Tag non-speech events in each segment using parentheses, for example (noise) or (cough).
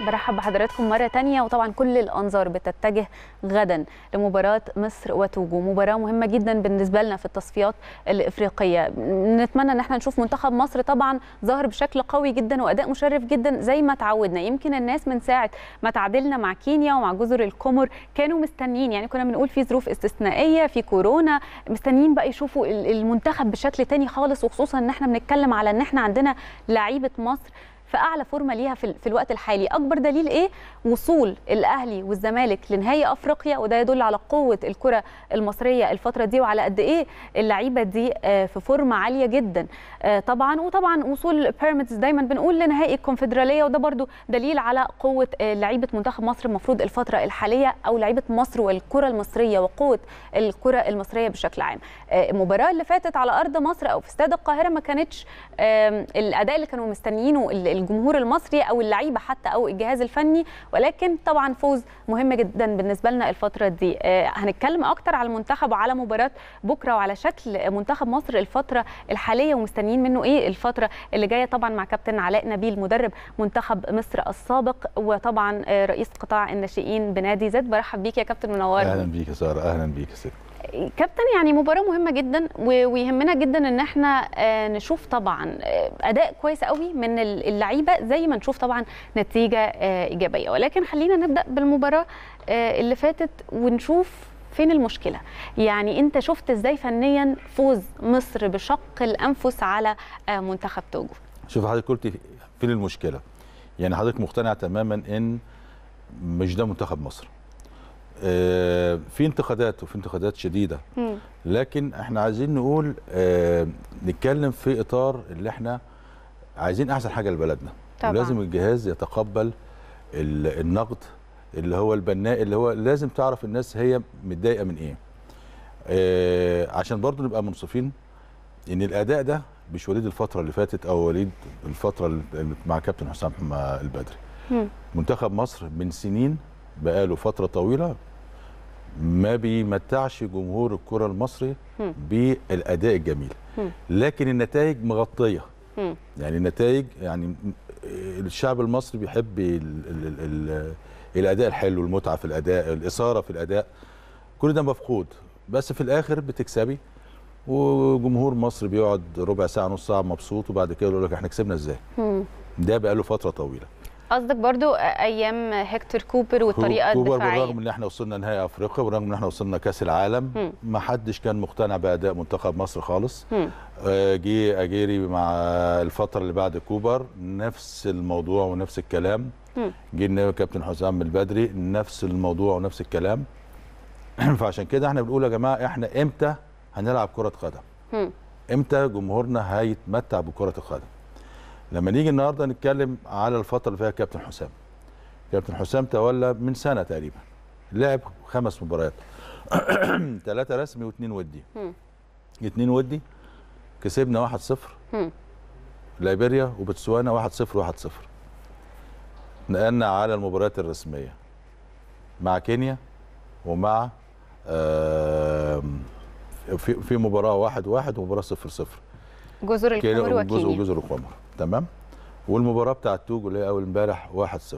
برحب بحضراتكم مرة تانية وطبعا كل الأنظار بتتجه غدا لمباراة مصر وتوجو مباراة مهمة جدا بالنسبة لنا في التصفيات الإفريقية نتمنى أن احنا نشوف منتخب مصر طبعا ظاهر بشكل قوي جدا وأداء مشرف جدا زي ما تعودنا يمكن الناس من ساعة ما تعادلنا مع كينيا ومع جزر القمر كانوا مستنيين يعني كنا بنقول في ظروف استثنائية في كورونا مستنيين بقى يشوفوا المنتخب بشكل تاني خالص وخصوصا أن احنا بنتكلم على أن احنا عندنا لعيبة مصر في اعلى فورمه ليها في, الوقت الحالي اكبر دليل ايه وصول الاهلي والزمالك لنهائي افريقيا وده يدل على قوه الكره المصريه الفتره دي وعلى قد ايه اللعيبه دي آه، في فورمه عاليه جدا آه، طبعا وطبعا وصول بيراميدز دايما بنقول لنهائي الكونفدراليه وده برده دليل على قوه آه، لعيبه منتخب مصر المفروض الفتره الحاليه او لعيبه مصر والكره المصريه وقوه الكره المصريه بشكل عام المباراه اللي فاتت على ارض مصر او في استاد القاهره ما كانتش الاداء اللي كانوا مستنيينه الجمهور المصري او اللعيبه حتى او الجهاز الفني ولكن طبعا فوز مهم جدا بالنسبه لنا الفتره دي آه، هنتكلم اكتر على المنتخب وعلى مباراه بكره وعلى شكل منتخب مصر الفتره الحاليه ومستنيين منه ايه الفتره اللي جايه طبعا مع كابتن علاء نبيل مدرب منتخب مصر السابق وطبعا آه، رئيس قطاع الناشئين بنادي زد برحب بيك يا كابتن منور اهلا بيك يا ساره اهلا بيك يا ست كابتن يعني مباراه مهمه جدا ويهمنا جدا ان احنا آه، نشوف طبعا آه، اداء كويس قوي من اللعيبه زي ما نشوف طبعا نتيجه آه، ايجابيه ولكن خلينا نبدا بالمباراه اللي فاتت ونشوف فين المشكله يعني انت شفت ازاي فنيا فوز مصر بشق الانفس على منتخب توجو شوف حضرتك قلتي فين المشكله يعني حضرتك مقتنع تماما ان مش ده منتخب مصر آه، في انتقادات وفي انتقادات شديده لكن احنا عايزين نقول آه، نتكلم في اطار اللي احنا عايزين احسن حاجه لبلدنا طبعا. ولازم الجهاز يتقبل النقد اللي هو البناء اللي هو لازم تعرف الناس هي متضايقه من ايه آه، عشان برضو نبقى منصفين ان الاداء ده مش وليد الفتره اللي فاتت او وليد الفتره اللي مع كابتن حسام البدري منتخب مصر من سنين بقاله فتره طويله ما بيمتعش جمهور الكره المصري بالاداء الجميل لكن النتائج مغطيه يعني النتائج يعني الشعب المصري بيحب الاداء الحلو المتعه في الاداء الاثاره في الاداء كل ده مفقود بس في الاخر بتكسبي وجمهور مصر بيقعد ربع ساعه نص ساعه مبسوط وبعد كده يقول لك احنا كسبنا ازاي ده بقى له فتره طويله قصدك برضو ايام هكتور كوبر والطريقه الدفاعيه كوبر بالرغم ان احنا وصلنا نهائي افريقيا بالرغم ان احنا وصلنا كاس العالم ما حدش كان مقتنع باداء منتخب مصر خالص آه، جه اجيري مع الفتره اللي بعد كوبر نفس الموضوع ونفس الكلام جه النائب كابتن حسام البدري نفس الموضوع ونفس الكلام (clears throat) فعشان كده احنا بنقول يا جماعه احنا امتى هنلعب كره قدم امتى جمهورنا هيتمتع بكره القدم لما نيجي النهارده نتكلم على الفتره اللي فيها كابتن حسام كابتن حسام تولى من سنه تقريبا لعب خمس مباريات ثلاثه (clears throat) رسمي واثنين ودي اثنين ودي كسبنا 1-0 ليبيريا وبتسوانا 1-0 1-0 نقلنا على المباريات الرسميه مع كينيا ومع في في مباراه 1-1 ومباراه 0-0 جزر القمر وكينيا جزر القمر تمام والمباراه بتاعه توجو اللي هي اول امبارح 1-0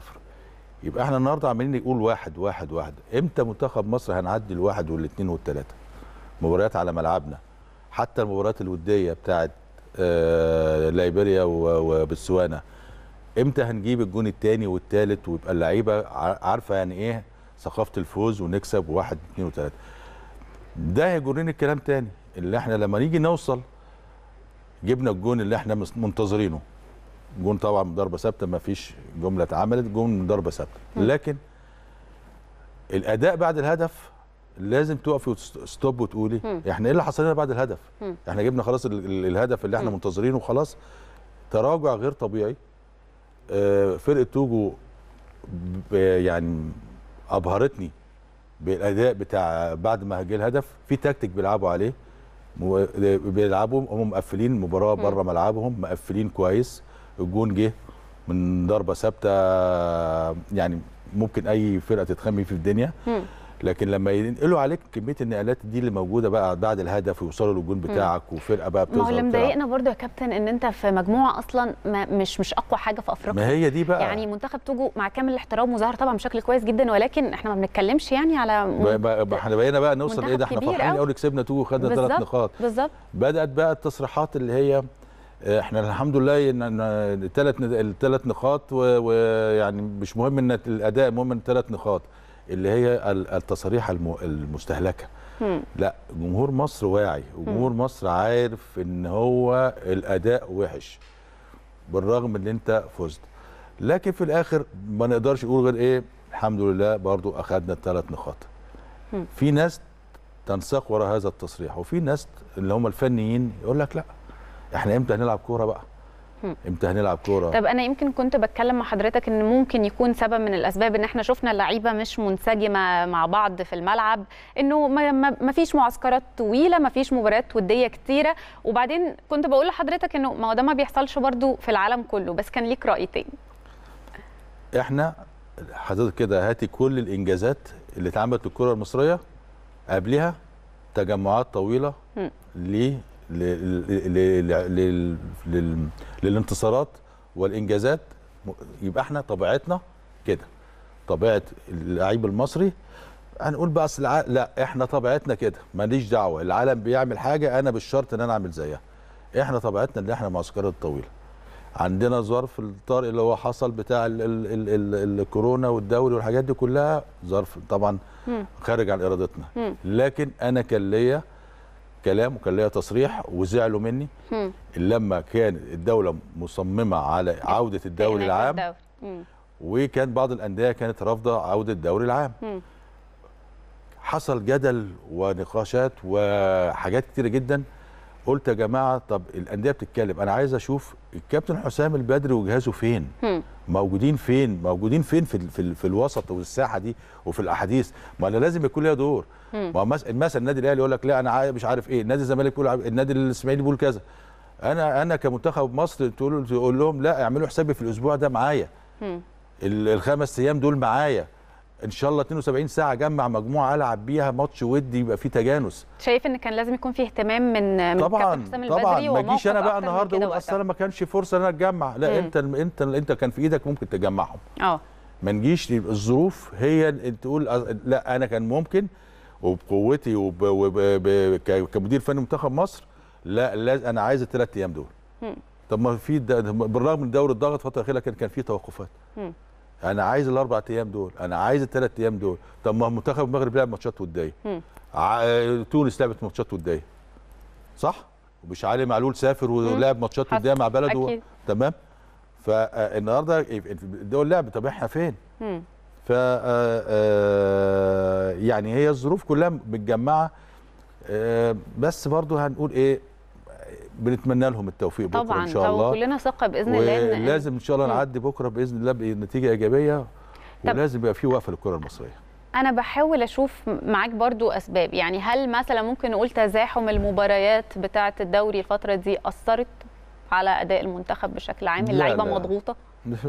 يبقى احنا النهارده عاملين نقول واحد واحد واحد امتى منتخب مصر هنعدي الواحد والاثنين والثلاثه مباريات على ملعبنا حتى المباريات الوديه بتاعه آه، ليبيريا وبتسوانا امتى هنجيب الجون الثاني والثالث ويبقى اللعيبه عارفه يعني ايه ثقافه الفوز ونكسب واحد اثنين وثلاثه ده هيجرني الكلام تاني اللي احنا لما نيجي نوصل جبنا الجون اللي احنا منتظرينه جون طبعا ضربه ثابته ما فيش جمله اتعملت جون من ضربه ثابته لكن الاداء بعد الهدف لازم تقفي وتستوب وتقولي احنا ايه اللي حصل لنا بعد الهدف احنا جبنا خلاص الهدف اللي احنا منتظرينه وخلاص تراجع غير طبيعي آه، فرقه توجو يعني ابهرتني بالاداء بتاع بعد ما جه الهدف في تكتيك بيلعبوا عليه بيلعبوا هم مقفلين مباراه بره ملعبهم مقفلين كويس الجون جه من ضربه ثابته يعني ممكن اي فرقه تتخمي في الدنيا لكن لما ينقلوا عليك كميه النقلات دي اللي موجوده بقى بعد الهدف ويوصلوا للجون بتاعك وفرقه بقى بتظهر ما هو اللي مضايقنا برده يا كابتن ان انت في مجموعه اصلا ما مش مش اقوى حاجه في افريقيا ما هي دي بقى يعني منتخب توجو مع كامل الاحترام وظهر طبعا بشكل كويس جدا ولكن احنا ما بنتكلمش يعني على احنا بقينا بقى نوصل ايه ده احنا فرحانين قوي كسبنا توجو وخدنا ثلاث نقاط بالظبط بدات بقى التصريحات اللي هي آه، احنا الحمد لله ان الثلاث الثلاث نقاط ويعني مش مهم ان الاداء المهم ان الثلاث نقاط اللي هي التصاريح المستهلكه لا جمهور مصر واعي وجمهور مصر عارف ان هو الاداء وحش بالرغم ان انت فزت لكن في الاخر ما نقدرش نقول غير ايه الحمد لله برضو اخذنا الثلاث نقاط في ناس تنساق وراء هذا التصريح وفي ناس اللي هم الفنيين يقول لك لا احنا امتى هنلعب كوره بقى امتى هنلعب كوره طب انا يمكن كنت بتكلم مع حضرتك ان ممكن يكون سبب من الاسباب ان احنا شفنا اللعيبه مش منسجمه مع بعض في الملعب انه ما فيش معسكرات طويله ما فيش مباريات وديه كتيره وبعدين كنت بقول لحضرتك انه ما هو ده ما بيحصلش برضو في العالم كله بس كان ليك راي تاني احنا حضرتك كده هاتي كل الانجازات اللي اتعملت الكره المصريه قبلها تجمعات طويله للانتصارات والانجازات يبقى احنا طبيعتنا كده طبيعه اللعيب المصري هنقول بقى اصل لا احنا طبيعتنا كده ماليش دعوه العالم بيعمل حاجه انا بالشرط ان انا اعمل زيها احنا طبيعتنا ان احنا معسكرات الطويله عندنا ظرف الطارئ اللي هو حصل بتاع ال ال ال ال الكورونا والدوري والحاجات دي كلها ظرف طبعا خارج عن ارادتنا لكن انا كان ليا كلام وكان ليا تصريح وزعلوا مني لما كان الدوله مصممه على عوده الدوري العام وكان بعض الانديه كانت رافضه عوده الدوري العام حصل جدل ونقاشات وحاجات كتيره جدا قلت يا جماعه طب الانديه بتتكلم انا عايز اشوف الكابتن حسام البدري وجهازه فين هم. موجودين فين موجودين فين في, في, في الوسط والساحه دي وفي الاحاديث ما انا لازم يكون ليا دور ما مثلا النادي الاهلي يقول لك لا انا مش عارف ايه النادي الزمالك يقول النادي الاسماعيلي بيقول كذا انا انا كمنتخب مصر تقول تقول لهم لا اعملوا حسابي في الاسبوع ده معايا الخمس ايام دول معايا ان شاء الله 72 ساعه جمع مجموعه العب بيها ماتش ودي يبقى فيه تجانس شايف ان كان لازم يكون فيه اهتمام من طبعا من كابتن طبعا ما جيش انا بقى النهارده اقول اصل انا ما كانش فرصه ان انا اتجمع لا مم. انت انت انت كان في ايدك ممكن تجمعهم اه ما نجيش الظروف هي تقول لا انا كان ممكن وبقوتي وب... وب... كمدير فني منتخب مصر لا لاز... انا عايز الثلاث ايام دول مم. طب ما في د... بالرغم من دوري الضغط فتره الاخيره كان كان في توقفات مم. انا عايز الاربع ايام دول انا عايز الثلاث ايام دول طب ما منتخب المغرب لعب ماتشات وديه ع... تونس لعبت ماتشات وديه صح ومش علي معلول سافر ولعب ماتشات وديه مع بلده أكيد. تمام فالنهارده آه، الدول إيه، إيه، لعب طب احنا فين ف آه، آه، يعني هي الظروف كلها متجمعه بس برضو هنقول ايه بنتمنى لهم التوفيق بكره طبعا ان شاء الله كلنا ثقه باذن الله لازم ان شاء الله إيه. نعدي بكره باذن الله بنتيجه ايجابيه ولازم يبقى في وقفه للكره المصريه انا بحاول اشوف معاك برضو اسباب يعني هل مثلا ممكن نقول تزاحم المباريات بتاعه الدوري الفتره دي اثرت على اداء المنتخب بشكل عام اللعيبه مضغوطه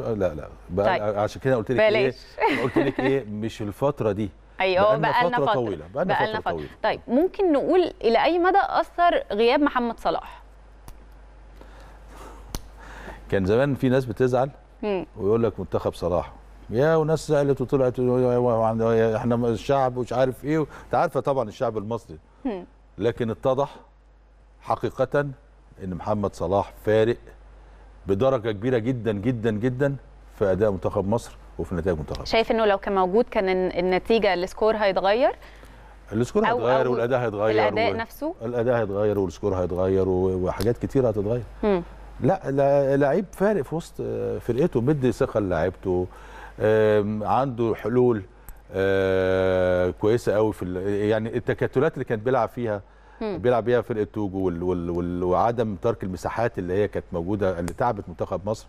لا لا طيب. عشان كده قلت لك ايه (laughs) قلت لك ايه مش الفتره دي ايوه بقى لنا فتره, فترة طويله بقى لنا فترة, فتره طويله طيب ممكن نقول الى اي مدى اثر غياب محمد صلاح كان زمان في ناس بتزعل ويقول لك منتخب صلاح يا وناس زعلت وطلعت احنا الشعب ومش عارف ايه انت عارفه طبعا الشعب المصري لكن اتضح حقيقه ان محمد صلاح فارق بدرجه كبيره جدا جدا جدا في اداء منتخب مصر وفي نتائج منتخب مصر شايف انه لو كان موجود كان النتيجه السكور هيتغير السكور هيتغير والاداء هيتغير الاداء و... نفسه الاداء هيتغير والسكور هيتغير وحاجات كثيره هتتغير لا لعيب فارق في وسط آه، فرقته مدي ثقه لعيبته عنده حلول آه، كويسه قوي في يعني التكتلات اللي كان بيلعب فيها بيلعب بيها فرقه توجو وعدم ترك المساحات اللي هي كانت موجوده اللي تعبت منتخب مصر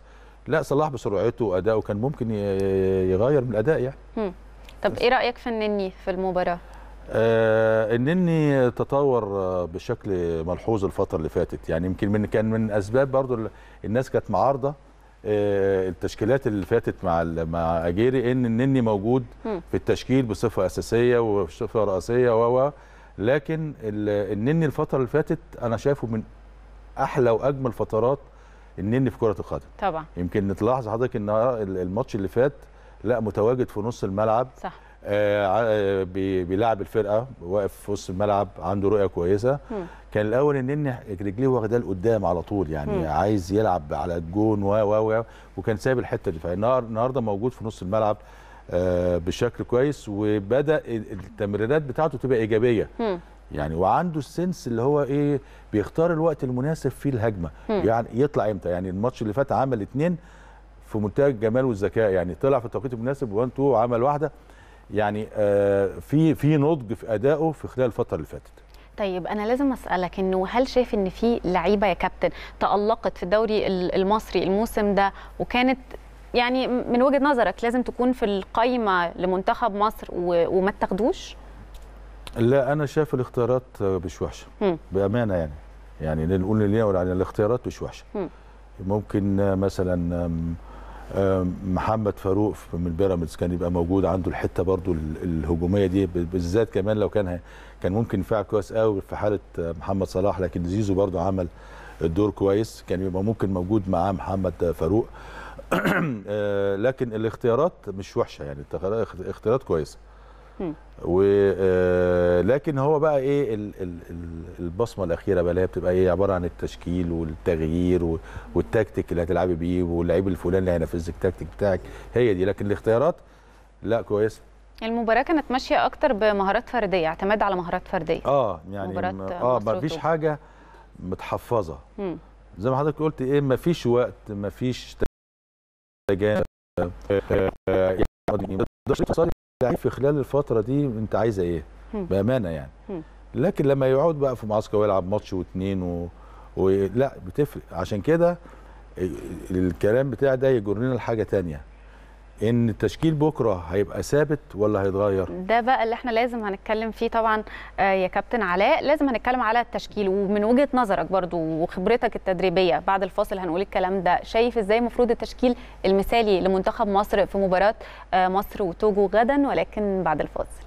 لا صلاح بسرعته وادائه كان ممكن يغير من الاداء يعني طب ايه رايك في النني في المباراه آه انني تطور بشكل ملحوظ الفتره اللي فاتت يعني يمكن من كان من اسباب برضو الناس كانت معارضه آه التشكيلات اللي فاتت مع مع اجيري ان انني موجود في التشكيل بصفه اساسيه وبصفه رئاسيه و لكن النني الفتره اللي فاتت انا شايفه من احلى واجمل فترات النني في كره القدم طبعا يمكن تلاحظ حضرتك ان الماتش اللي فات لا متواجد في نص الملعب صح آه، آه، بيلعب الفرقه واقف في وسط الملعب عنده رؤيه كويسه كان الاول ان رجليه واخداه لقدام على طول يعني مم. عايز يلعب على الجون و و وكان سايب الحته دي فالنهارده موجود في نص الملعب آه، بشكل كويس وبدا التمريرات بتاعته تبقى ايجابيه مم. يعني وعنده السنس اللي هو ايه بيختار الوقت المناسب فيه الهجمه مم. يعني يطلع امتى يعني الماتش اللي فات عمل اتنين في منتهى الجمال والذكاء يعني طلع في التوقيت المناسب وان تو عمل واحده يعني آه، في في نضج في ادائه في خلال الفتره اللي فاتت طيب انا لازم اسالك انه هل شايف ان في لعيبه يا كابتن تالقت في الدوري المصري الموسم ده وكانت يعني من وجهه نظرك لازم تكون في القايمه لمنتخب مصر وما تاخدوش لا انا شايف الاختيارات مش وحشه بامانه يعني يعني نقول لنا الاختيارات مش وحشه ممكن مثلا آه، محمد فاروق من بيراميدز كان يبقى موجود عنده الحته برضو الهجوميه دي بالذات كمان لو كان كان ممكن ينفع كويس قوي في حاله محمد صلاح لكن زيزو برضو عمل الدور كويس كان يبقى ممكن موجود معاه محمد فاروق (clears throat) آه، لكن الاختيارات مش وحشه يعني اختيارات كويسه ولكن هو بقى ايه البصمه الاخيره بقى اللي هي بتبقى ايه عباره عن التشكيل والتغيير والتكتيك اللي هتلعبي بيه واللعيب الفلاني اللي هينفذك التكتيك بتاعك هي دي لكن الاختيارات لا كويسه المباراه كانت ماشيه اكتر بمهارات فرديه اعتماد على مهارات فرديه اه يعني اه ما فيش حاجه متحفظه مم. زي ما حضرتك قلت ايه ما فيش وقت ما فيش تجانب يعني في خلال الفتره دي انت عايزه ايه بامانه يعني لكن لما يقعد بقى في معسكر ويلعب ماتش واثنين و... و... لا بتفرق عشان كده الكلام بتاع ده يجرنا لحاجه تانية ان التشكيل بكره هيبقى ثابت ولا هيتغير ده بقى اللي احنا لازم هنتكلم فيه طبعا آه، يا كابتن علاء لازم هنتكلم على التشكيل ومن وجهه نظرك برضو وخبرتك التدريبيه بعد الفاصل هنقول الكلام ده شايف ازاي المفروض التشكيل المثالي لمنتخب مصر في مباراه آه، مصر وتوجو غدا ولكن بعد الفاصل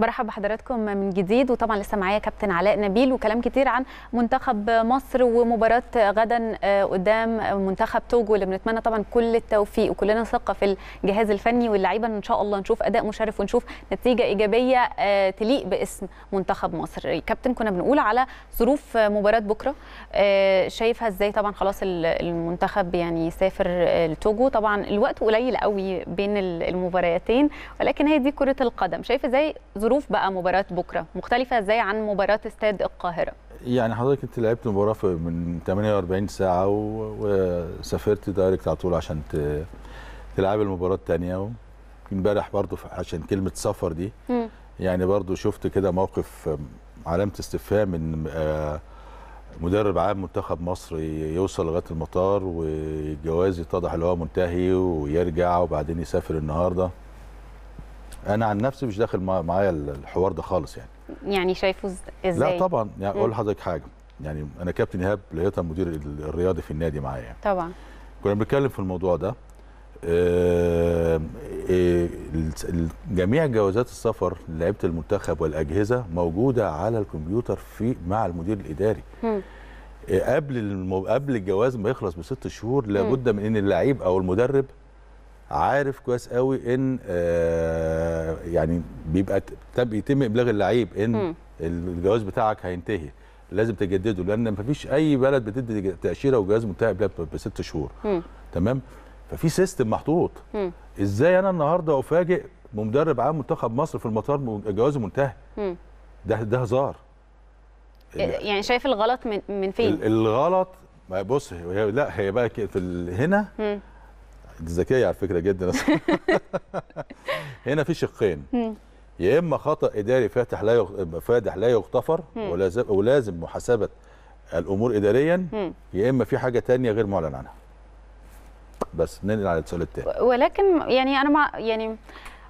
برحب بحضراتكم من جديد وطبعا لسه معايا كابتن علاء نبيل وكلام كتير عن منتخب مصر ومباراه غدا آه، قدام منتخب توجو اللي بنتمنى طبعا كل التوفيق وكلنا ثقه في الجهاز الفني واللعيبه ان شاء الله نشوف اداء مشرف ونشوف نتيجه ايجابيه آه، تليق باسم منتخب مصر كابتن كنا بنقول على ظروف مباراه بكره آه، شايفها ازاي طبعا خلاص المنتخب يعني سافر لتوجو طبعا الوقت قليل قوي بين المباراتين ولكن هي دي كره القدم شايف ازاي ظروف ظروف بقى مباراه بكره مختلفه ازاي عن مباراه استاد القاهره يعني حضرتك انت لعبت مباراه من 48 ساعه وسافرت دايركت على طول عشان تلعب المباراه الثانيه امبارح برضه عشان كلمه سفر دي م. يعني برضه شفت كده موقف علامه استفهام من آه، مدرب عام منتخب مصر يوصل لغايه المطار والجواز يتضح اللي هو منتهي ويرجع وبعدين يسافر النهارده انا عن نفسي مش داخل معايا الحوار ده خالص يعني يعني شايفه ازاي لا طبعا يعني اقول لحضرتك حاجه يعني انا كابتن ايهاب لقيتها مدير الرياضي في النادي معايا يعني. طبعا كنا بنتكلم في الموضوع ده آه إيه، جميع جوازات السفر لعيبه المنتخب والاجهزه موجوده على الكمبيوتر في مع المدير الاداري آه، قبل قبل الجواز ما يخلص بست شهور لابد من ان اللعيب او المدرب عارف كويس قوي ان آه، يعني بيبقى يتم ابلاغ اللعيب ان الجواز بتاعك هينتهي لازم تجدده لان مفيش اي بلد بتدي تاشيره وجواز منتهي قبلها بست شهور تمام ففي سيستم محطوط ازاي انا النهارده افاجئ مدرب عام منتخب مصر في المطار جوازه منتهي ده ده هزار إيه، يعني شايف الغلط من من فين الغلط بص هي لا هي بقى في هنا انت ذكيه على فكره جدا (laughs) (laughs) هنا في شقين يا اما خطا اداري فاتح لا فادح لا يغتفر ولازم ولازم محاسبه الامور اداريا يا اما في حاجه تانية غير معلن عنها بس ننقل على السؤال التاني ولكن يعني انا مع يعني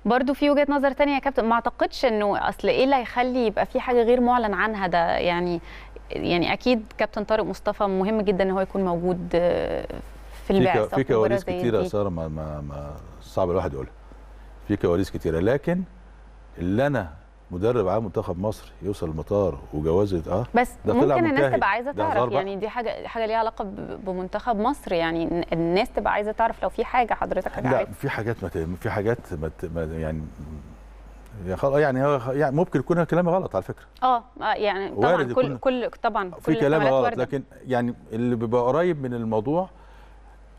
برضه في وجهه نظر تانية يا كابتن ما اعتقدش انه اصل ايه اللي هيخلي يبقى في حاجه غير معلن عنها ده يعني يعني اكيد كابتن طارق مصطفى مهم جدا ان هو يكون موجود في البعثه في كواليس كتيره ساره ما, ما, ما صعب الواحد يقولها في كواليس كتيره لكن اللي انا مدرب عام منتخب مصر يوصل المطار وجوازه اه بس ده ممكن الناس تبقى عايزه تعرف يعني دي حاجه حاجه ليها علاقه بمنتخب مصر يعني الناس تبقى عايزه تعرف لو في حاجه حضرتك لا في حاجات ما في حاجات ما يعني يعني يعني, يعني ممكن يكون كلامي غلط على فكره اه, آه، يعني طبعا كل كل طبعا كل كلام غلط لكن يعني اللي بيبقى قريب من الموضوع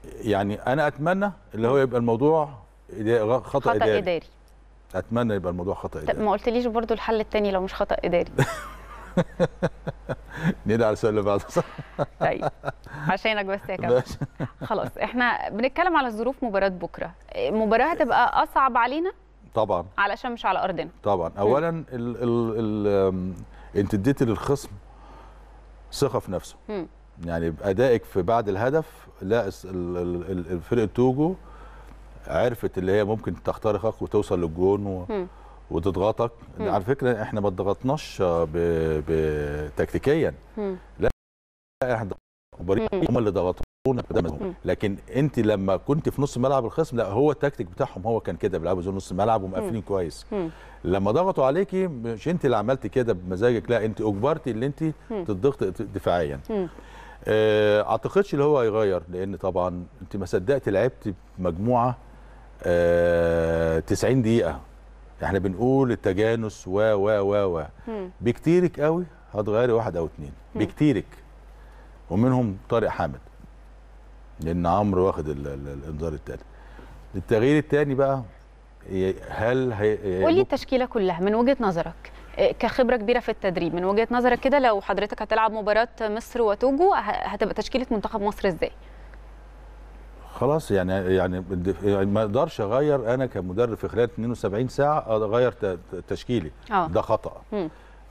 يعني انا اتمنى اللي هو يبقى الموضوع خطا, خطأ إداري. اداري اتمنى يبقى الموضوع خطا اداري طب ما قلتليش برضو الحل الثاني لو مش خطا اداري (laughs) ندعي على السؤال اللي بعده صح؟ (laughs) طيب عشانك بس يا كابتن (laughs) خلاص احنا بنتكلم على ظروف مباراه بكره المباراه هتبقى اصعب علينا طبعا علشان مش على ارضنا طبعا اولا ال ال ال انت اديتي للخصم ثقه في نفسه يعني بادائك في بعد الهدف لا الفرقه توجو عرفت اللي هي ممكن تخترقك وتوصل للجون و... وتضغطك على فكره احنا ما ضغطناش ب... ب... تكتيكيا لا احنا هم اللي ضغطونا لكن انت لما كنت في نص ملعب الخصم لا هو التكتيك بتاعهم هو كان كده بيلعبوا زي نص ملعب ومقفلين كويس لما ضغطوا عليكي مش انت اللي عملتي كده بمزاجك لا انت اجبرتي اللي انت تضغط دفاعيا آه، اعتقدش اللي هو هيغير لان طبعا انت ما صدقت لعبت مجموعه 90 آه، دقيقه احنا بنقول التجانس و و و و بكتيرك قوي هتغيري واحد او اتنين بكتيرك ومنهم طارق حامد لان عمرو واخد الانذار التالت التغيير التاني بقى هل هي قولي التشكيله كلها من وجهه نظرك كخبره كبيره في التدريب من وجهه نظرك كده لو حضرتك هتلعب مباراه مصر وتوجو هتبقى تشكيله منتخب مصر ازاي خلاص يعني يعني, يعني ما اقدرش اغير انا كمدرب في خلال 72 ساعه اغير تشكيلي أوه. ده خطا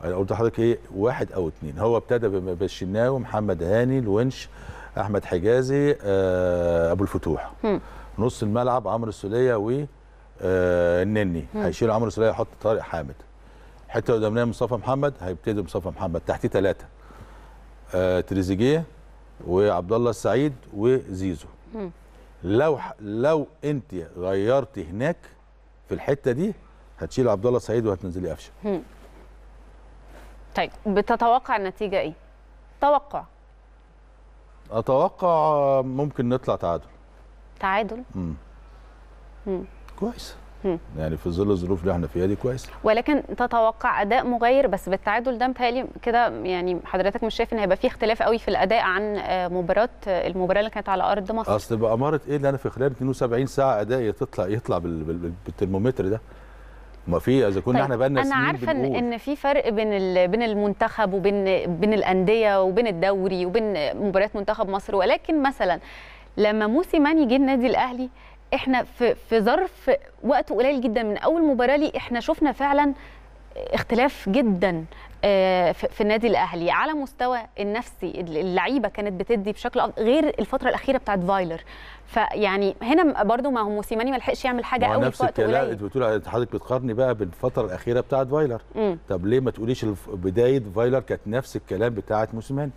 انا قلت لحضرتك ايه واحد او اثنين هو ابتدى بالشناوي محمد هاني الونش احمد حجازي آه، ابو الفتوح م. نص الملعب عمرو السوليه و آه، النني هيشيل عمرو السوليه يحط طارق حامد الحته اللي مصطفى محمد هيبتدي مصطفى محمد تحتيه ثلاثه آه، تريزيجيه وعبد الله السعيد وزيزو لو لو انت غيرتي هناك في الحته دي هتشيل عبد الله السعيد وهتنزلي قفشه طيب بتتوقع النتيجه ايه توقع اتوقع ممكن نطلع تعادل تعادل امم كويس يعني في ظل الظروف اللي احنا فيها دي كويس ولكن تتوقع اداء مغاير بس بالتعادل ده متهيألي كده يعني حضرتك مش شايف ان هيبقى في اختلاف قوي في الاداء عن آه، مباراه آه، المباراه اللي كانت على ارض مصر اصل باماره ايه اللي يعني انا في خلال 72 ساعه ادائي تطلع يطلع بالترمومتر ده ما في اذا كنا طيب احنا بقى سنين انا عارفه ان ان في فرق بين بين المنتخب وبين بين الانديه وبين الدوري وبين مباريات منتخب مصر ولكن مثلا لما موسي ماني جه النادي الاهلي احنا في في ظرف وقت قليل جدا من اول مباراه لي احنا شفنا فعلا اختلاف جدا آه، في النادي الاهلي على مستوى النفسي اللعيبه كانت بتدي بشكل أفضل غير الفتره الاخيره بتاعت فايلر فيعني هنا برضو ما هو موسيماني ما لحقش يعمل حاجه قوي نفس في وقت قليل انت بتقول حضرتك بتقارني بقى بالفتره الاخيره بتاعت فايلر مم. طب ليه ما تقوليش بدايه فايلر كانت نفس الكلام بتاعت موسيماني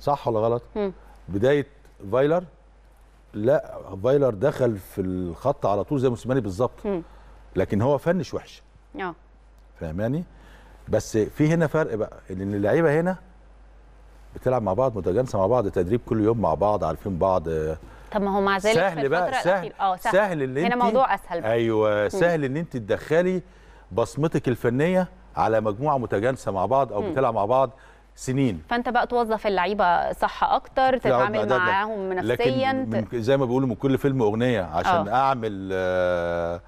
صح ولا غلط مم. بدايه فايلر لا فايلر دخل في الخط على طول زي موسيماني بالظبط لكن هو فنش وحش اه فاهماني بس في هنا فرق بقى ان اللعيبه هنا بتلعب مع بعض متجانسه مع بعض تدريب كل يوم مع بعض عارفين بعض طب ما هو مع ذلك سهل في بقى سهل اه سهل, سهل هنا موضوع اسهل بقى. ايوه سهل ان انت تدخلي بصمتك الفنيه على مجموعه متجانسه مع بعض او بتلعب مع بعض سنين فانت بقى توظف اللعيبه صح اكتر تتعامل معاهم نفسيا لكن من زي ما بيقولوا من كل فيلم اغنيه عشان أوه. اعمل آه،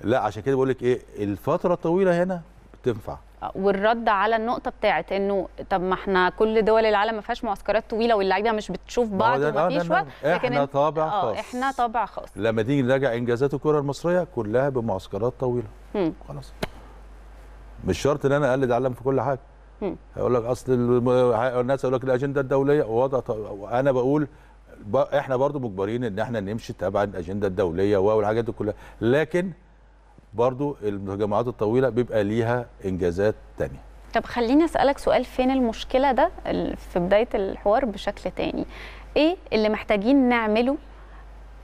لا عشان كده بقول لك ايه الفتره الطويله هنا بتنفع آه، والرد على النقطه بتاعت انه طب ما احنا كل دول العالم ما فيهاش معسكرات طويله واللعيبه مش بتشوف بعض وما آه، فيش وقت لكن احنا طابع خاص احنا طابع خاص لما تيجي نراجع انجازات الكره المصريه كلها بمعسكرات طويله خلاص مش شرط ان انا اقلد علم في كل حاجه هيقول لك اصل الناس هيقول لك الاجنده الدوليه ووضع انا بقول احنا برضو مجبرين ان احنا نمشي تبع الاجنده الدوليه والحاجات دي كلها لكن برضو المجمعات الطويله بيبقى ليها انجازات تانية طب خليني اسالك سؤال فين المشكله ده في بدايه الحوار بشكل تاني ايه اللي محتاجين نعمله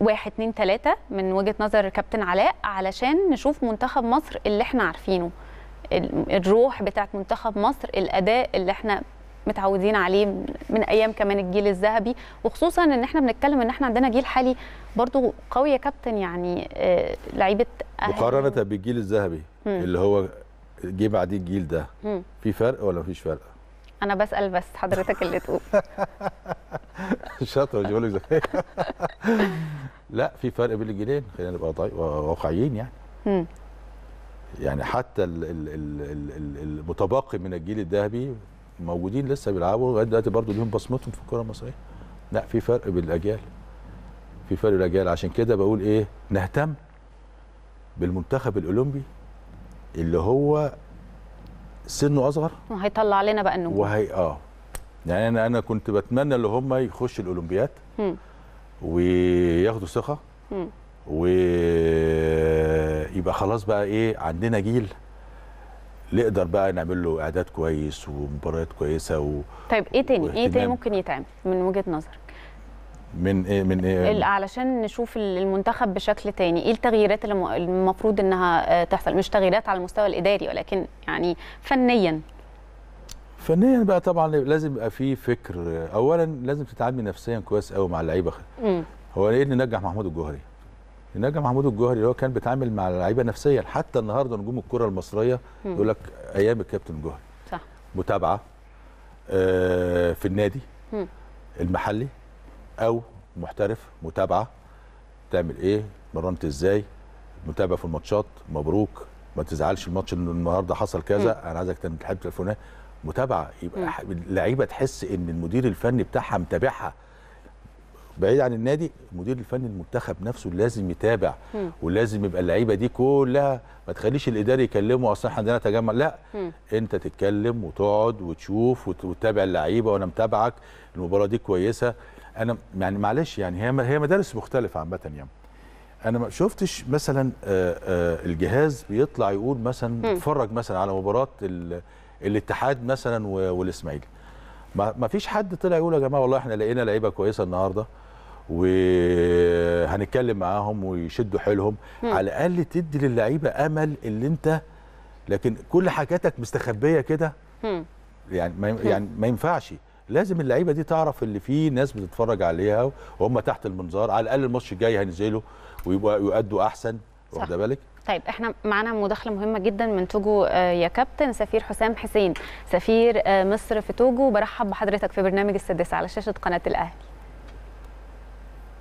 واحد اتنين تلاته من وجهه نظر كابتن علاء علشان نشوف منتخب مصر اللي احنا عارفينه الروح بتاعت منتخب مصر الاداء اللي احنا متعودين عليه من ايام كمان الجيل الذهبي وخصوصا ان احنا بنتكلم ان احنا عندنا جيل حالي برضو قوي يا كابتن يعني آه، لعيبه مقارنه بالجيل الذهبي اللي هو جه بعديه الجيل ده في فرق ولا مفيش فرق؟ انا بسال بس حضرتك اللي تقول (laughs) شاطر مش بقول لك (laughs) لا في فرق بين الجيلين خلينا نبقى طيب، واقعيين يعني يعني حتى المتبقي من الجيل الذهبي موجودين لسه بيلعبوا لغايه دلوقتي برضه ليهم بصمتهم في الكره المصريه لا في فرق بالاجيال في فرق بالاجيال عشان كده بقول ايه نهتم بالمنتخب الاولمبي اللي هو سنه اصغر وهيطلع لنا بقى النجوم وهي اه يعني انا انا كنت بتمنى ان هم يخشوا الاولمبياد وياخدوا ثقه ويبقى خلاص بقى ايه عندنا جيل نقدر بقى نعمل له اعداد كويس ومباريات كويسه و... طيب ايه تاني ايه تاني ممكن يتعمل من وجهه نظرك من ايه من ايه علشان نشوف المنتخب بشكل تاني ايه التغييرات اللي المفروض انها آه، تحصل مش تغييرات على المستوى الاداري ولكن يعني فنيا فنيا بقى طبعا لازم يبقى في فكر اولا لازم تتعامل نفسيا كويس قوي مع اللعيبه هو ايه اللي نجح محمود الجوهري النجم محمود الجوهري اللي هو كان بيتعامل مع اللعيبه نفسيا حتى النهارده نجوم الكره المصريه يقول لك ايام الكابتن جوهري صح متابعه آه في النادي م. المحلي او محترف متابعه تعمل ايه مرنت ازاي متابعه في الماتشات مبروك ما تزعلش الماتش اللي النهارده حصل كذا م. انا عايزك تحب تليفونات متابعه يبقى اللعيبه تحس ان المدير الفني بتاعها متابعها بعيد عن النادي المدير الفني المنتخب نفسه لازم يتابع م. ولازم يبقى اللعيبه دي كلها ما تخليش الاداري يكلمه اصل احنا عندنا تجمع لا م. انت تتكلم وتقعد وتشوف وتتابع اللعيبه وانا متابعك المباراه دي كويسه انا يعني معلش يعني هي هي مدارس مختلفه عامه يعني انا ما شفتش مثلا الجهاز بيطلع يقول مثلا اتفرج مثلا على مباراه الاتحاد مثلا والاسماعيلي ما فيش حد طلع يقول يا جماعه والله احنا لقينا لعيبه كويسه النهارده وهنتكلم معاهم ويشدوا حيلهم على الاقل تدي للعيبه امل اللي انت لكن كل حاجاتك مستخبيه كده يعني ما يعني ما ينفعش لازم اللعيبه دي تعرف اللي في ناس بتتفرج عليها وهم تحت المنظار على الاقل الماتش الجاي هينزلوا ويبقوا يؤدوا احسن واخده بالك طيب احنا معانا مداخله مهمه جدا من توجو آه، يا كابتن سفير حسام حسين سفير آه، مصر في توجو برحب بحضرتك في برنامج السادسه على شاشه قناه الاهلي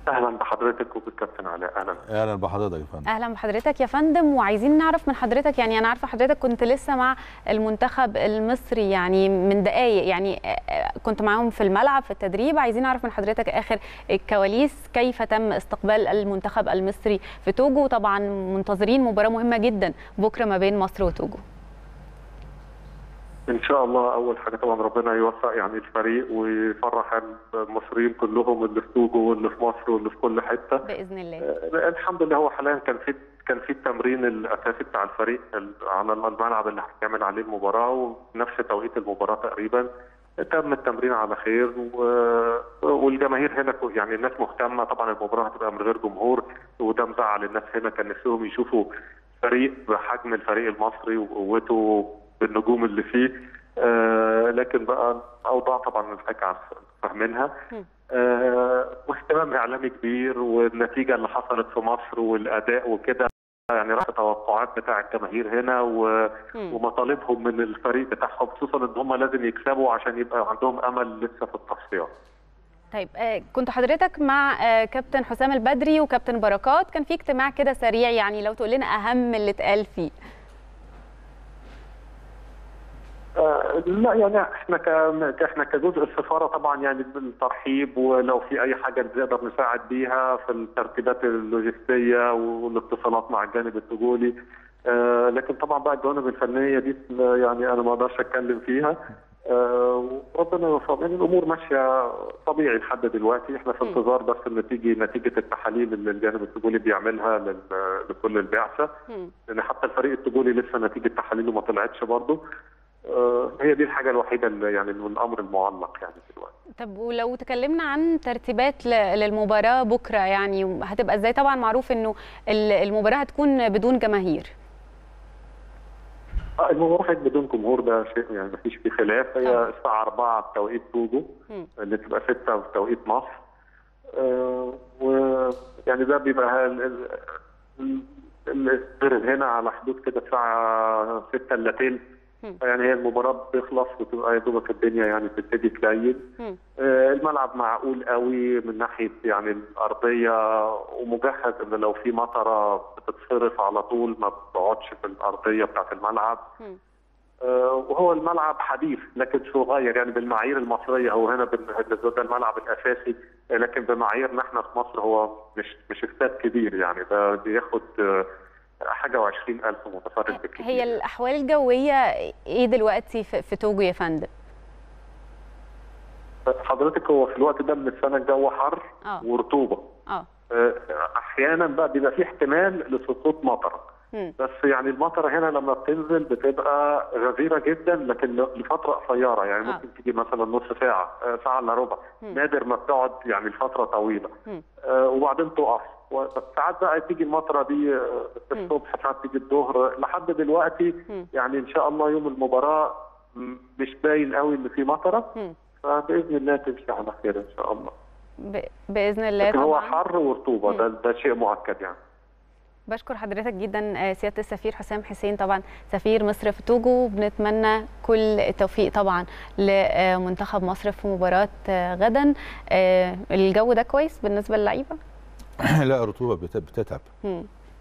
اهلا بحضرتك وبالكابتن علاء اهلا اهلا بحضرتك يا فندم اهلا بحضرتك يا فندم وعايزين نعرف من حضرتك يعني انا عارفه حضرتك كنت لسه مع المنتخب المصري يعني من دقائق يعني كنت معاهم في الملعب في التدريب عايزين نعرف من حضرتك اخر الكواليس كيف تم استقبال المنتخب المصري في توجو وطبعا منتظرين مباراه مهمه جدا بكره ما بين مصر وتوجو ان شاء الله اول حاجه طبعا ربنا يوفق يعني الفريق ويفرح المصريين كلهم اللي في توجو واللي في مصر واللي في كل حته باذن الله آه الحمد لله هو حاليا كان في كان في التمرين الاساسي بتاع الفريق على الملعب اللي هتعمل عليه المباراه ونفس توقيت المباراه تقريبا تم التمرين على خير والجماهير هنا يعني الناس مهتمه طبعا المباراه هتبقى من غير جمهور وده مزعل الناس هنا كان نفسهم يشوفوا فريق بحجم الفريق المصري وقوته بالنجوم اللي فيه آه لكن بقى اوضاع طبعا محتاج فاهمينها آه واهتمام اعلامي كبير والنتيجه اللي حصلت في مصر والاداء وكده يعني راح توقعات بتاع الجماهير هنا و... ومطالبهم من الفريق بتاعهم خصوصا ان هم لازم يكسبوا عشان يبقى عندهم امل لسه في التصفيات. طيب آه، كنت حضرتك مع آه، كابتن حسام البدري وكابتن بركات كان في اجتماع كده سريع يعني لو تقول لنا اهم اللي اتقال فيه. آه لا يعني احنا احنا كجزء السفاره طبعا يعني بالترحيب ولو في اي حاجه نقدر نساعد بيها في الترتيبات اللوجستيه والاتصالات مع الجانب الدولي آه لكن طبعا بقى الجوانب الفنيه دي يعني انا ما اقدرش اتكلم فيها آه وربنا يوفقنا يعني الامور ماشيه طبيعي لحد دلوقتي احنا في انتظار بس ان تيجي نتيجه التحاليل اللي الجانب التجولي بيعملها لكل البعثه لان حتى الفريق التجولي لسه نتيجه تحاليله ما طلعتش برضه آه، هي دي الحاجه الوحيده اللي يعني الامر المعلق يعني دلوقتي طب ولو تكلمنا عن ترتيبات للمباراه بكره يعني هتبقى ازاي طبعا معروف انه المباراه هتكون بدون جماهير آه، المباراه بدون جمهور ده شيء يعني ما فيش فيه خلاف هي الساعه 4 بتوقيت توجو اللي تبقى 6 بتوقيت مصر آه ويعني ده بيبقى ال... هنا على حدود كده الساعه 6 الا يعني هي المباراه بتخلص وتبقى يا دوبك الدنيا يعني بتبتدي تلين آه الملعب معقول قوي من ناحيه يعني الارضيه ومجهز ان لو في مطره بتتصرف على طول ما بتقعدش في الارضيه بتاعت الملعب آه وهو الملعب حديث لكن صغير يعني بالمعايير المصريه هو هنا بالنسبه ده الملعب الاساسي لكن بمعاييرنا احنا في مصر هو مش مش استاد كبير يعني ده بياخد آه حاجه و ألف متفرج بكتير هي الأحوال الجوية إيه دلوقتي في توجو يا فندم؟ حضرتك هو في الوقت ده من السنة الجو حر أوه. ورطوبة آه. اه أحيانا بقى بيبقى في احتمال لسقوط مطر بس يعني المطر هنا لما بتنزل بتبقى غزيره جدا لكن لفتره قصيره يعني آه. ممكن تيجي مثلا نص ساعه آه، ساعه الا ربع نادر ما بتقعد يعني لفتره طويله وبعدين تقف بس ساعات بقى تيجي المطره دي آه، الصبح ساعات تيجي الظهر لحد دلوقتي يعني ان شاء الله يوم المباراه مش باين قوي ان في مطره فباذن الله تمشي على خير ان شاء الله ب... باذن الله لكن هو حر ورطوبه ده ده شيء مؤكد يعني بشكر حضرتك جدا آه، سياده السفير حسام حسين طبعا سفير مصر في توجو بنتمنى كل التوفيق طبعا لمنتخب آه، مصر في مباراه غدا الجو ده كويس بالنسبه للعيبه (coughs) لا الرطوبه بتتعب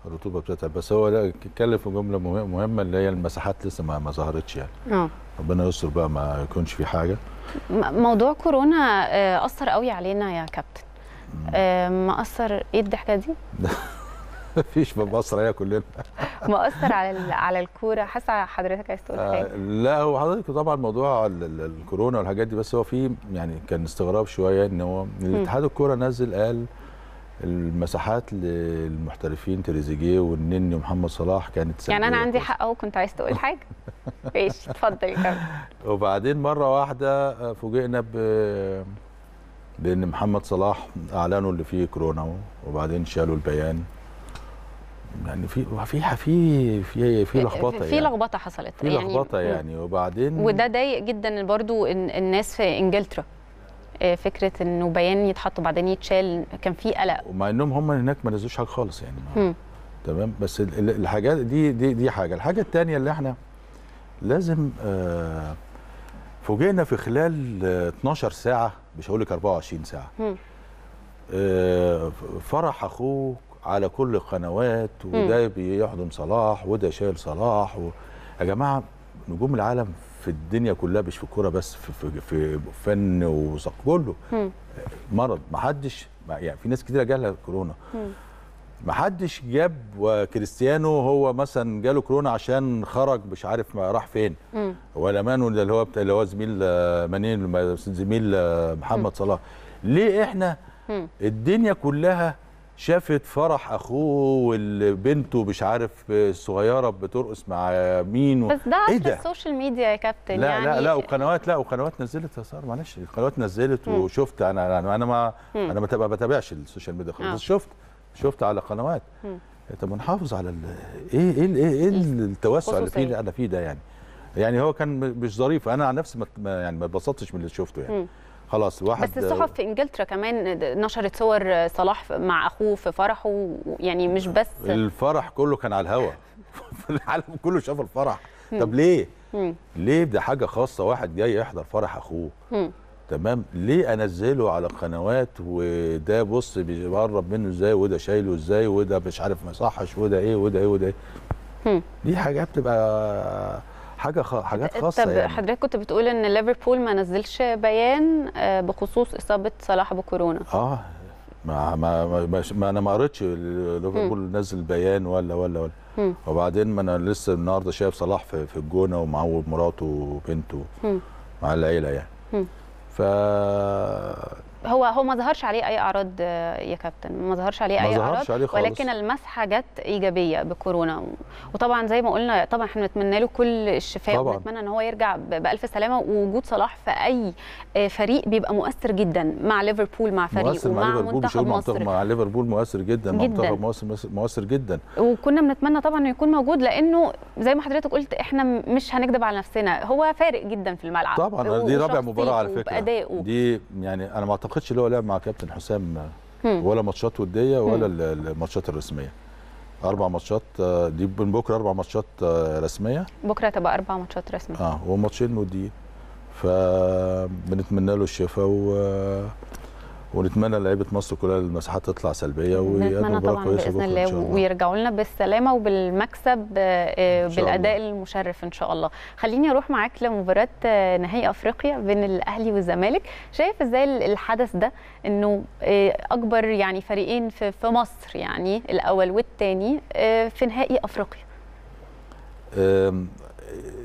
الرطوبه بتتعب بس هو لا اتكلم في جمله مهمه اللي هي المساحات لسه ما, ما ظهرتش يعني اه ربنا يستر بقى ما يكونش في حاجه موضوع كورونا آه، اثر قوي علينا يا كابتن ما آه، اثر ايه الضحكه دي (laughs) مفيش بأثر عليها كلنا (laughs) مأثر على على الكوره حاسه حضرتك عايز تقول آه، حاجه لا هو حضرتك طبعا موضوع الكورونا والحاجات دي بس هو في يعني كان استغراب شويه ان هو اتحاد الكوره نزل قال المساحات للمحترفين تريزيجيه والنني ومحمد صلاح كانت يعني انا عندي حق اهو كنت عايز تقول حاجه (laughs) ماشي اتفضل كمل وبعدين مره واحده آه، فوجئنا ب بان محمد صلاح اعلنوا اللي فيه كورونا وبعدين شالوا البيان يعني في في في في في لخبطه يعني في لخبطه حصلت في يعني لخبطه يعني, يعني وبعدين وده ضايق جدا برضو الناس في انجلترا آه، فكره انه بيان يتحط وبعدين يتشال كان في قلق ومع انهم هم هناك ما نزلوش حاجه خالص يعني تمام بس الحاجات دي دي دي حاجه الحاجه الثانيه اللي احنا لازم آه، فوجئنا في خلال 12 آه، ساعه مش هقول لك 24 ساعه فرح اخوك على كل القنوات وده بيحضن صلاح وده شايل صلاح و... يا جماعه نجوم العالم في الدنيا كلها مش في الكوره بس في, في, في فن وثقافه كله مرض ما حدش يعني في ناس كتير جالها كورونا ما حدش جاب كريستيانو هو مثلا جاله كورونا عشان خرج مش عارف ما راح فين ولا مانو اللي هو اللي هو زميل آه، مانين زميل آه، محمد صلاح ليه احنا الدنيا كلها شافت فرح اخوه والبنته مش عارف الصغيره بترقص مع مين و... بس ده إيه السوشيال ميديا يا كابتن لا يعني لا لا وقنوات لا وقنوات نزلت يا ساره معلش القنوات نزلت مم. وشفت انا انا ما مم. انا ما بتابعش السوشيال ميديا خالص آه. شفت شفت على قنوات إيه، طب ما نحافظ على ال... ايه ايه ايه, إيه التوسع اللي فيه اللي انا فيه ده يعني يعني هو كان مش ظريف انا عن نفسي ما يعني ما اتبسطتش من اللي شفته يعني مم. خلاص واحد بس الصحف في انجلترا كمان نشرت صور صلاح مع اخوه في فرحه يعني مش بس (laughs) الفرح كله كان على الهوا (laughs) العالم كله شاف الفرح طب ليه ليه ده حاجه خاصه واحد جاي يحضر فرح اخوه تمام ليه انزله على قنوات وده بص بيقرب منه ازاي وده شايله ازاي وده مش عارف ما يصحش وده ايه وده ايه وده ايه دي حاجات بتبقى حاجه خ... حاجات خاصه طب يعني. حضرتك كنت بتقول ان ليفربول ما نزلش بيان آه، بخصوص اصابه صلاح بكورونا اه ما ما ما, ما انا ما قريتش ليفربول نزل بيان ولا ولا ولا م. وبعدين ما انا لسه النهارده شايف صلاح في, في الجونه ومعاه مراته وبنته مع العيله يعني ف هو هو ما ظهرش عليه اي اعراض آه، يا كابتن ما ظهرش عليه ما اي اعراض عليه خالص. ولكن المسحه جت ايجابيه بكورونا وطبعا زي ما قلنا طبعا احنا بنتمنى له كل الشفاء طبعا. ونتمنى ان هو يرجع بالف سلامه ووجود صلاح في اي آه، فريق بيبقى مؤثر جدا مع ليفربول مع فريقه مع, مع منتخب مصر مع ليفربول مؤثر جدا, جداً. منتخب مصر مؤثر جدا وكنا بنتمنى طبعا انه يكون موجود لانه زي ما حضرتك قلت احنا مش هنكذب على نفسنا هو فارق جدا في الملعب طبعا دي رابع مباراه على فكره دي يعني انا ما اعتقدش اللي هو لعب مع كابتن حسام ولا ماتشات وديه ولا الماتشات الرسميه اربع ماتشات آه، دي من بكره اربع ماتشات آه، رسميه بكره تبقى اربع ماتشات رسميه اه وماتشين وديين فبنتمنى له الشفاء و ونتمنى لعيبه مصر كلها المساحات تطلع سلبيه ويقدموا مباراه كويسه باذن الله ويرجعوا لنا بالسلامه وبالمكسب آه، آه، بالاداء الله. المشرف ان شاء الله خليني اروح معاك لمباراه آه، نهائي افريقيا بين الاهلي والزمالك شايف ازاي الحدث ده انه اكبر يعني فريقين في مصر يعني الاول والثاني في نهائي افريقيا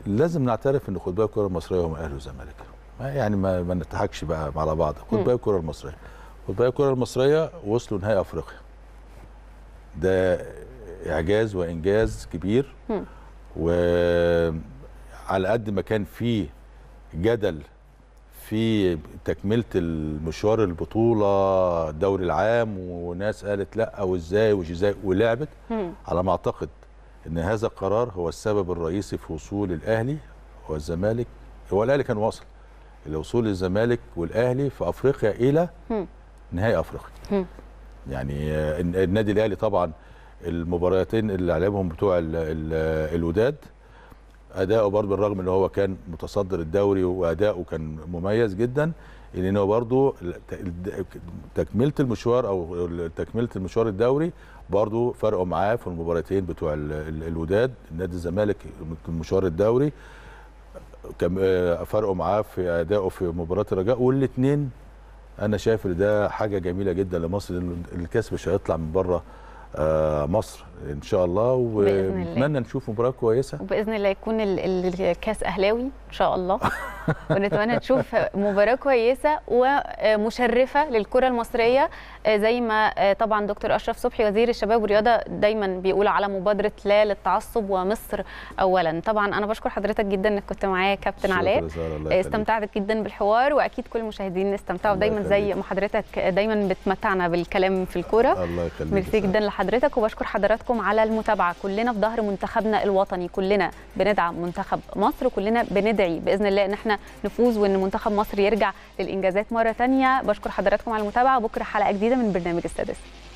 لازم نعترف ان خطبه الكره المصريه هم اهلي وزمالك يعني ما, ما نتحكش بقى على بعض خد بالك الكره المصريه والباقي الكره المصريه وصلوا نهائي افريقيا ده اعجاز وانجاز كبير وعلى قد ما كان في جدل في تكمله المشوار البطوله الدوري العام وناس قالت لا وازاي وازاي ولعبت على ما اعتقد ان هذا القرار هو السبب الرئيسي في وصول الاهلي والزمالك هو الاهلي كان واصل لوصول الزمالك والاهلي في افريقيا الى نهائي افريقي يعني آه، النادي الاهلي طبعا المباراتين اللي لعبهم بتوع الـ الـ الوداد اداؤه برضه بالرغم ان هو كان متصدر الدوري واداؤه كان مميز جدا لان هو برضه تكمله المشوار او تكمله المشوار الدوري برضه فرقوا معاه في المباراتين بتوع الـ الـ الوداد نادي الزمالك المشوار الدوري آه، فرقوا معاه في اداؤه في مباراه الرجاء والاثنين انا شايف ان ده حاجه جميله جدا لمصر لان الكاس مش هيطلع من بره آه، مصر ان شاء الله ونتمنى نشوف مباراه كويسه وباذن الله يكون الكاس اهلاوي ان شاء الله (laughs) ونتمنى نشوف مباراه كويسه ومشرفه للكره المصريه آه، زي ما آه، طبعا دكتور اشرف صبحي وزير الشباب والرياضه دايما بيقول على مبادره لا للتعصب ومصر اولا طبعا انا بشكر حضرتك جدا انك كنت معايا كابتن علاء استمتعت جدا بالحوار واكيد كل المشاهدين استمتعوا دايما زي ما حضرتك آه، دايما بتمتعنا بالكلام في الكوره الله يخليك ميرسي جدا لحضرتك وبشكر حضرتك حضراتكم على المتابعه كلنا في ظهر منتخبنا الوطني كلنا بندعم منتخب مصر كلنا بندعي باذن الله ان احنا نفوز وان منتخب مصر يرجع للانجازات مره تانية بشكر حضراتكم على المتابعه بكره حلقه جديده من برنامج السادس